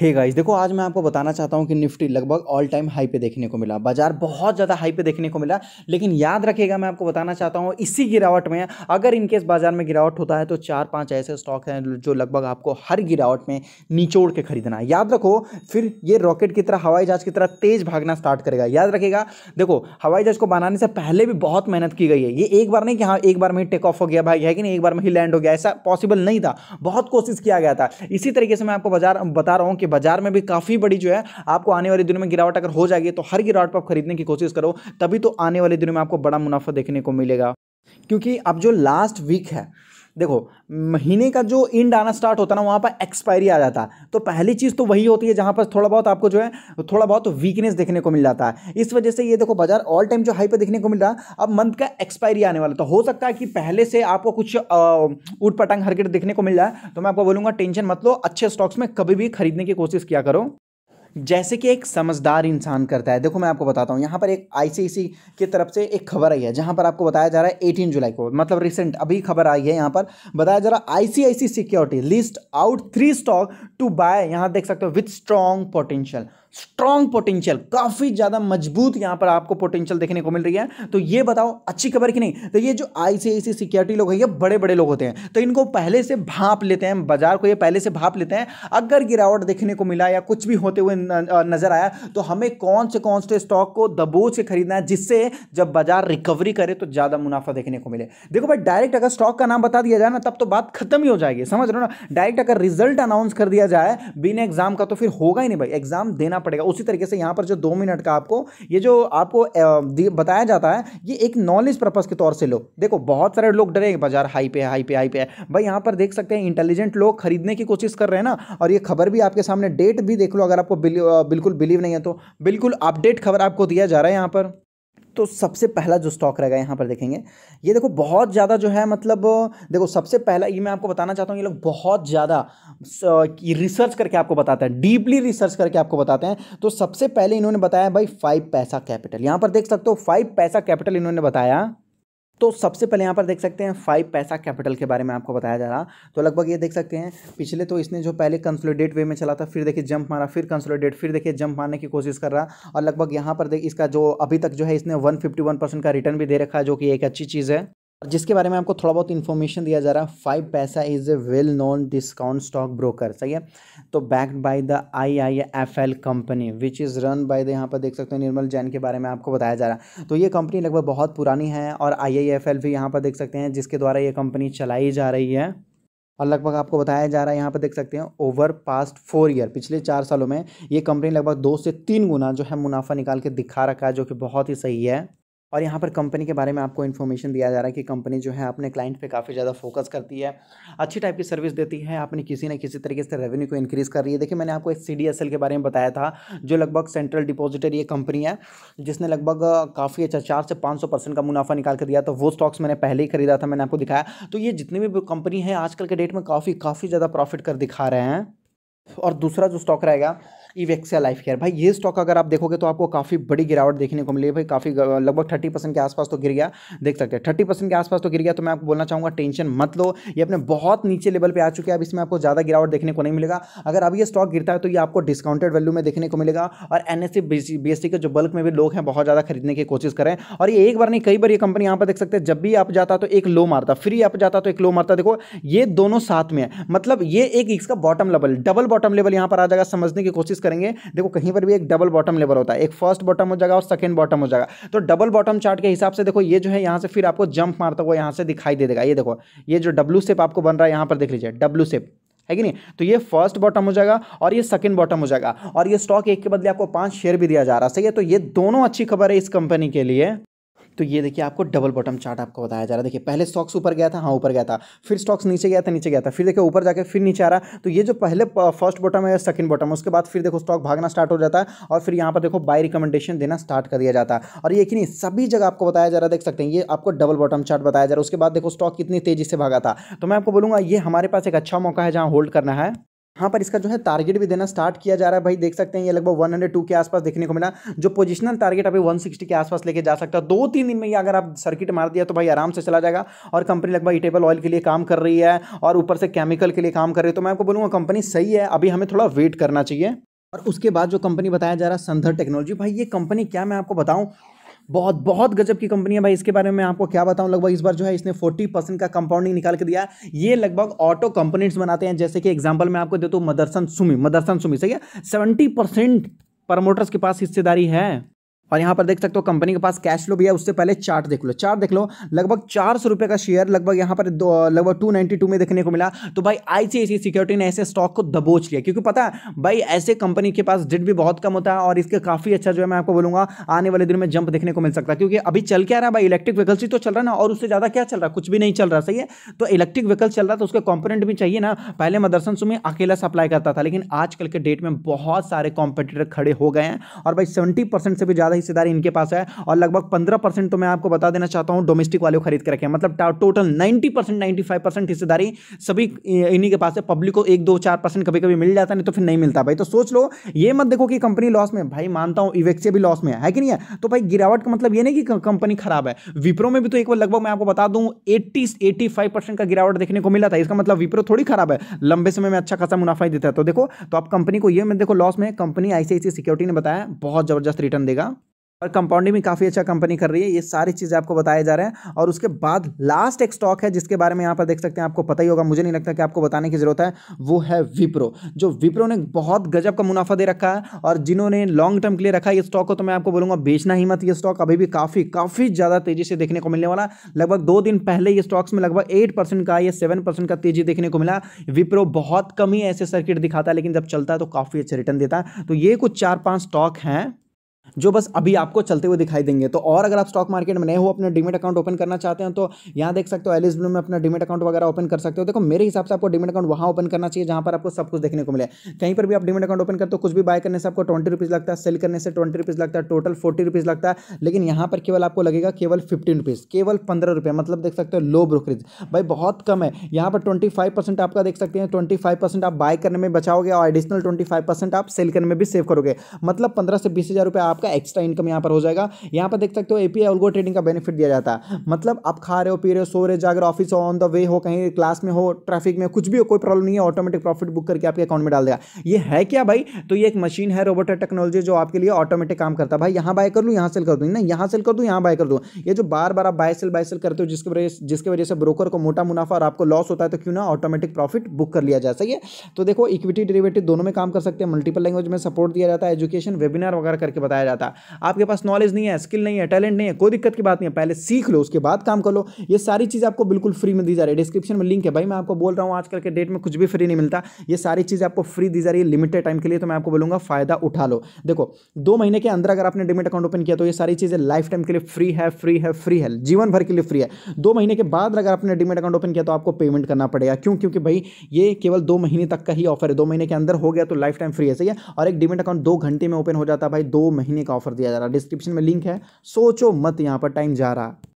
hey guys देखो आज मैं आपको बताना चाहता हूँ कि निफ्टी लगभग ऑल टाइम हाई पे देखने को मिला बाजार बहुत ज़्यादा हाई पे देखने को मिला लेकिन याद रखिएगा मैं आपको बताना चाहता हूँ इसी गिरावट में अगर इनकेस बाजार में गिरावट होता है तो चार पाँच ऐसे स्टॉक हैं जो लगभग आपको हर गिरावट में निचोड़ के खरीदना है याद रखो फिर ये रॉकेट की तरह हवाई जहाज़ की तरह तेज़ भागना स्टार्ट करेगा याद रखेगा देखो हवाई जहाज़ को बनाने से पहले भी बहुत मेहनत की गई है ये एक बार नहीं कि हाँ एक बार में टेक ऑफ हो गया भाई है कि नहीं एक बार में ही लैंड हो गया ऐसा पॉसिबल नहीं था बहुत कोशिश किया गया था इसी तरीके से मैं आपको बाजार बता रहा हूँ कि बाजार में भी काफ़ी बड़ी जो है आपको आने वाले दिनों में गिरावट अगर हो जाएगी तो हर गिरावट पर आप खरीदने की कोशिश करो तभी तो आने वाले दिनों में आपको बड़ा मुनाफा देखने को मिलेगा क्योंकि अब जो लास्ट वीक है देखो महीने का जो इंड आना स्टार्ट होता है ना वहाँ पर एक्सपायरी आ जाता है तो पहली चीज़ तो वही होती है जहाँ पर थोड़ा बहुत आपको जो है थोड़ा बहुत वीकनेस देखने को मिल जाता है इस वजह से ये देखो बाजार ऑल टाइम जो हाई पर देखने को मिल रहा है अब मंथ का एक्सपायरी आने वाला तो हो सकता है कि पहले से आपको कुछ उठ पटांग हरकेट देखने को मिल रहा है तो मैं आपको बोलूँगा टेंशन मतलब अच्छे स्टॉक्स में कभी भी खरीदने की कोशिश किया करो जैसे कि एक समझदार इंसान करता है देखो मैं आपको बताता हूँ यहाँ पर एक आईसीसी की तरफ से एक खबर आई है जहाँ पर आपको बताया जा रहा है 18 जुलाई को मतलब रिसेंट अभी खबर आई है यहाँ पर बताया जा रहा है ICICI security list out three stock to buy यहाँ देख सकते हो with strong potential strong potential काफ़ी ज़्यादा मजबूत यहां पर आपको पोटेंशियल देखने को मिल रही है तो ये बताओ अच्छी खबर की नहीं तो ये जो आईसीआईसी सिक्योरिटी लोग हैं ये बड़े बड़े लोग होते हैं तो इनको पहले से भाप लेते हैं बाजार को ये पहले से भाप लेते हैं अगर गिरावट देखने को मिला या कुछ भी होते हुए नज़र आया तो हमें कौन से कौन से स्टॉक को दबोच के खरीदना है जिससे जब बाजार रिकवरी करे तो ज़्यादा मुनाफा देखने को मिले देखो भाई डायरेक्ट अगर स्टॉक का नाम बता दिया जाए ना तब तो बात खत्म ही हो जाएगी समझ रहे हो ना डायरेक्ट अगर रिजल्ट अनाउंस कर दिया जाए बिना एग्जाम का तो फिर होगा ही नहीं भाई एग्जाम देना पड़ेगा उसी तरीके से यहाँ पर जो दो मिनट का आपको ये जो आपको बताया जाता है ये एक नॉलेज पर्पज़ के तौर से लो देखो बहुत सारे लोग डरे बाजार हाई पे है हाई पे हाई पे है भाई यहाँ पर देख सकते हैं इंटेलिजेंट लोग खरीदने की कोशिश कर रहे हैं ना और ये खबर भी आपके सामने डेट भी देख लो अगर आपको बिल्कुल बिलीव नहीं है तो बिल्कुल अपडेट खबर आपको दिया जा रहा है यहाँ पर तो सबसे पहला जो स्टॉक रहेगा यहाँ पर देखेंगे ये देखो बहुत ज़्यादा जो है मतलब देखो सबसे पहला ये मैं आपको बताना चाहता हूँ ये लोग बहुत ज़्यादा रिसर्च करके आपको बताते हैं डीपली रिसर्च करके आपको बताते हैं तो सबसे पहले इन्होंने बताया भाई फाइव पैसा कैपिटल यहाँ पर देख सकते हो फाइव पैसा कैपिटल इन्होंने बताया तो सबसे पहले यहाँ पर देख सकते हैं फाइव पैसा कैपिटल के बारे में आपको बताया जा रहा तो लगभग ये देख सकते हैं पिछले तो इसने जो पहले कंसोलिडेट वे में चला था फिर देखिए जंप मारा फिर कंसोलिडेट फिर देखिए जंप मारने की कोशिश कर रहा और लगभग यहाँ पर देख इसका जो अभी तक जो है इसने वन फिफ्टी वन परसेंट का रिटर्न भी दे रखा है जो कि एक अच्छी चीज़ है जिसके बारे में आपको थोड़ा बहुत इन्फॉर्मेशन दिया जा रहा है five paisa is a well known discount stock broker सही है तो backed by the I I F L company which is run by the यहाँ पर देख सकते हैं निर्मल जैन के बारे में आपको बताया जा रहा है तो ये कंपनी लगभग बहुत पुरानी है और आई आई एफ एल भी यहाँ पर देख सकते हैं जिसके द्वारा ये कंपनी चलाई जा रही है और लगभग आपको बताया जा रहा है यहाँ पर देख सकते हैं ओवर पास्ट फोर ईयर पिछले चार सालों में ये कंपनी लगभग दो से तीन गुना जो है मुनाफा निकाल के दिखा रखा है जो कि बहुत ही सही है और यहाँ पर कंपनी के बारे में आपको इन्फॉर्मेशन दिया जा रहा है कि कंपनी जो है अपने क्लाइंट पे काफ़ी ज़्यादा फोकस करती है अच्छी टाइप की सर्विस देती है अपने किसी न किसी तरीके से रेवेन्यू को इंक्रीज़ कर रही है देखिए मैंने आपको एक सी के बारे में बताया था जो लगभग सेंट्रल डिपोजिटर ये कंपनी है जिसने लगभग काफ़ी अच्छा चार से पाँच का मुनाफा निकाल कर दिया तो वो स्टॉक्स मैंने पहले ही खरीदा था मैंने आपको दिखाया तो ये जितनी भी कंपनी है आजकल के डेट में काफ़ी काफ़ी ज़्यादा प्रॉफिट कर दिखा रहे हैं और दूसरा जो स्टॉक रहेगा ईवेक्सिया लाइफ केयर भाई ये स्टॉक अगर आप देखोगे तो आपको काफ़ी बड़ी गिरावट देखने को मिली भाई काफ़ी लगभग थर्टी परसेंट के आसपास तो गिर गया देख सकते हैं थर्टी परसेंट के आसपास तो गिर गया तो मैं आपको बोलना चाहूँगा टेंशन मत लो ये अपने बहुत नीचे लेवल पर आ चुके हैं अब इसमें आपको ज़्यादा गिरावट देखने को नहीं मिलेगा अगर अब ये स्टॉक गिरता है तो ये आपको डिस्काउंटेड वैल्यू में देखने को मिलेगा और एन एस सी के जो बल्क में भी लोग हैं बहुत ज़्यादा खरीदने की कोशिश करें और ये एक बार नहीं कई बार ये कंपनी यहाँ पर देख सकते हैं जब भी आप जाता तो एक लो मारता फ्री आप जाता तो एक लो मारता देखो ये दोनों साथ में है मतलब ये एक इसका bottom level double bottom level यहाँ पर आ जाएगा समझने की कोशिश कोशिश करेंगे देखो कहीं पर भी एक डबल बॉटम लेवल होता है एक फर्स्ट बॉटम हो जाएगा और सेकंड बॉटम हो जाएगा तो डबल बॉटम चार्ट के हिसाब से देखो ये जो है यहाँ से फिर आपको जंप मारता हुआ यहाँ से दिखाई दे देगा ये देखो ये जो डब्लू सेप आपको बन रहा है यहाँ पर देख लीजिए डब्लू सेप है कि नहीं तो ये फर्स्ट बॉटम हो जाएगा और ये सेकंड बॉटम हो जाएगा और ये स्टॉक एक के बदले आपको पांच शेयर भी दिया जा रहा है सही है तो ये दोनों अच्छी खबर है इस कंपनी के लिए तो ये देखिए आपको डबल बॉटम चार्ट आपको बताया जा रहा है देखिए पहले स्टॉक्स ऊपर गया था हाँ ऊपर गया था फिर स्टॉक्स नीचे गया था नीचे गया था फिर देखिए ऊपर जाकर फिर नीचे आ रहा तो ये जो पहले फर्स्ट बॉटम है सेकंड बॉटम उसके बाद फिर देखो स्टॉक भागना स्टार्ट हो जाता है और फिर यहाँ पर देखो बाई रिकमेंडेशन देना स्टार्ट कर दिया जाता है और ये कि नहीं सभी जगह आपको बताया जा रहा है देख सकते हैं ये आपको डबल बॉटम चार्ट बताया जा रहा है उसके बाद देखो स्टॉक कितनी तेजी से भागा था तो मैं आपको बोलूँगा ये हमारे पास एक अच्छा मौका है जहाँ होल्ड करना है यहाँ पर इसका जो है टारगेट भी देना स्टार्ट किया जा रहा है भाई देख सकते हैं ये लगभग 102 के आसपास देखने को मिला जो पोजिशनल टारगेट अभी 160 के आसपास लेके जा सकता है दो तीन दिन में ही अगर आप सर्किट मार दिया तो भाई आराम से चला जाएगा और कंपनी लगभग ईटेबल ऑयल के लिए काम कर रही है और ऊपर से केमिकल के लिए काम कर रही है तो मैं आपको बोलूँगा कंपनी सही है अभी हमें थोड़ा वेट करना चाहिए और उसके बाद जो कंपनी बताया जा रहा है संधर टेक्नोलॉजी भाई ये कंपनी क्या मैं आपको बताऊं बहुत बहुत गजब की कंपनी है भाई इसके बारे में आपको क्या बताऊं लगभग इस बार जो है इसने 40 परसेंट का कंपाउंडिंग निकाल के दिया ये लगभग ऑटो कंपोनेंट्स बनाते हैं जैसे कि एग्जांपल मैं आपको देता हूँ मदरसन सुमी मदरसन सुमी सही है सेवेंटी परसेंट प्रमोटर्स के पास हिस्सेदारी है और यहाँ पर देख सकते हो कंपनी के पास कैश फ्लो भी है उससे पहले चार्ट देख लो चार्ट देख लो लगभग चार सौ रुपये का शेयर लगभग यहाँ पर लगभग टू नाइन्टी टू में देखने को मिला तो भाई आई सी सिक्योरिटी ने ऐसे स्टॉक को दबोच लिया क्योंकि पता है भाई ऐसे कंपनी के पास डिट भी बहुत कम होता है और इसके काफ़ी अच्छा जो है मैं आपको बोलूँगा आने वाले दिन में जंप देखने को मिल सकता है क्योंकि अभी चल क्या रहा है भाई इलेक्ट्रिक व्हीकल्स ही तो चल रहा है ना और उससे ज़्यादा क्या चल रहा है कुछ भी नहीं चल रहा सही है तो इलेक्ट्रिक व्हीकल्स चल रहा है तो उसके कॉम्पोनेंट भी चाहिए ना पहले मदरसन सुमी अकेला सप्लाई करता था लेकिन आजकल के डेट में बहुत सारे कॉम्पिटिटर खड़े हो गए हैं और भाई सेवेंटी से भी ज़्यादा हिस्सेदारी इनके पास है और लगभग पंद्रह परसेंट तो मैं आपको बता देना चाहता हूँ डोमेस्टिक वाले खरीद के रखे मतलब total ninety percent ninety five percent हिस्सेदारी सभी इन्हीं के पास है पब्लिक को एक दो चार परसेंट कभी कभी मिल जाता नहीं तो फिर नहीं मिलता भाई तो सोच लो ये मत देखो कि कंपनी लॉस में भाई मानता हूँ इवेक्सिया भी लॉस में है, कि नहीं है तो भाई गिरावट का मतलब ये नहीं कि कंपनी खराब है विप्रो में भी तो एक बार लगभग मैं आपको बता दूं एट्टी एट्टी फाइव परसेंट का गिरावट देखने को मिला था इसका मतलब विप्रो थोड़ी खराब है लंबे समय में अच्छा खासा मुनाफा ही देता है तो देखो तो आप कंपनी को यह मत देखो लॉस में कंपनी आईसीआईसी सिक्योरिटी ने बताया बहुत जबरदस्त रिटर्न देगा और कंपाउंडिंग भी काफ़ी अच्छा कंपनी कर रही है ये सारी चीज़ें आपको बताया जा रहे हैं और उसके बाद लास्ट एक स्टॉक है जिसके बारे में यहाँ पर देख सकते हैं आपको पता ही होगा मुझे नहीं लगता कि आपको बताने की ज़रूरत है वो है विप्रो जो विप्रो ने बहुत गजब का मुनाफा दे रखा है और जिन्होंने लॉन्ग टर्म के लिए रखा ये स्टॉक को तो मैं आपको बोलूँगा बेचना ही मत ये स्टॉक अभी भी काफ़ी काफ़ी ज़्यादा तेज़ी से देखने को मिलने वाला लगभग दो दिन पहले ये स्टॉक्स में लगभग एट परसेंट का या सेवन परसेंट का तेज़ी देखने को मिला विप्रो बहुत कम ही ऐसे सर्किट दिखाता है लेकिन जब चलता है तो काफ़ी अच्छे रिटर्न देता है तो ये कुछ चार पाँच स्टॉक हैं जो बस अभी आपको चलते हुए दिखाई देंगे तो और अगर आप स्टॉक मार्केट में नए हो अपने डिमेट अकाउंट ओपन करना चाहते हैं तो यहाँ देख सकते हो एलिस ब्लू में अपना डिमेट अकाउंट वगैरह ओपन कर सकते हो देखो मेरे हिसाब से आपको डिमेट अकाउंट वहाँ ओपन करना चाहिए जहाँ पर आपको सब कुछ देखने को मिले कहीं पर भी आप डिमेट अकाउंट ओपन करते हो कुछ भी बाय करने से आपको ट्वेंटी रुपीज़ लगता है सेल करने से ट्वेंटी रुपीज़ लगता है टोटल फोर्टी रुपीज़ लगता है लेकिन यहाँ पर केवल आपको लगेगा केवल फिफ्टीन रुपीज़ केवल पंद्रह रुपये मतलब देख सकते हो लो ब्रोकरेज भाई बहुत कम है यहाँ पर ट्वेंटी फाइव परसेंट आपका देख सकते हैं ट्वेंटी फाइव परसेंट आप बाय करने में बचाओगे और एडिशनल ट्वेंटी फाइव परसेंट आप सेल करने में भी सेव करोगे मतलब पंद्रह से बीस हज़ार रुपये आप आपका एक्स्ट्रा इनकम यहाँ पर हो जाएगा यहाँ पर देख सकते हो एपीआई ऑलगो ट्रेडिंग का बेनिफिट दिया जाता है मतलब आप खा रहे हो पी रहे हो सो रहे जाकर ऑफिस ऑन द वे हो कहीं क्लास में हो ट्रैफिक में कुछ भी हो कोई प्रॉब्लम नहीं है ऑटोमेटिक प्रॉफिट बुक करके आपके अकाउंट में डाल देगा ये है क्या भाई तो ये एक मशीन है रोबोट टेक्नोलॉजी जो आपके लिए ऑटोमेटिक काम करता है भाई यहाँ बाय कर लूँ यहाँ सेल कर दूँ ना यहाँ सेल कर दूँ यहाँ बाय कर दूँ ये जो बार बार आप बाय सेल बाय सेल करते हो जिसके वजह जिसके वजह से ब्रोकर को मोटा मुनाफा और आपको लॉस होता है तो क्यों ना ऑटोमेटिक प्रॉफिट बुक कर लिया जा सही है तो देखो इक्विटी डेरिवेटिव दोनों में काम कर सकते हैं मल्टीपल लैंग्वेज में सपोर्ट दिया जाता है एजुकेशन वेबिनार वगैरह करके बताया जाता आपके पास नॉलेज नहीं है स्किल नहीं है टैलेंट नहीं है कोई दिक्कत की बात नहीं है पहले सीख लो उसके बाद काम कर लो ये सारी चीज़ आपको बिल्कुल फ्री में दी जा रही है डिस्क्रिप्शन में लिंक है भाई मैं आपको बोल रहा हूँ आजकल के डेट में कुछ भी फ्री नहीं मिलता ये सारी चीज़ आपको फ्री दी जा रही है लिमिटेड टाइम के लिए तो मैं आपको बोलूँगा फ़ायदा उठा लो देखो दो महीने के अंदर अगर आपने डिमिट अकाउंट ओपन किया तो ये सारी चीज़ें लाइफ टाइम के लिए फ्री है फ्री है फ्री है जीवन भर के लिए फ्री है दो महीने के बाद अगर आपने डिमिट अकाउंट ओपन किया तो आपको पेमेंट करना पड़ेगा क्यों क्योंकि भाई ये केवल दो महीने तक का ही ऑफर है दो महीने के अंदर हो गया तो लाइफ टाइम फ्री है सही है और एक डिमिट अकाउंट दो घंटे में ओपन हो जाता है भाई दो महीने का ऑफर दिया जा रहा है डिस्क्रिप्शन में लिंक है सोचो मत यहाँ पर टाइम जा रहा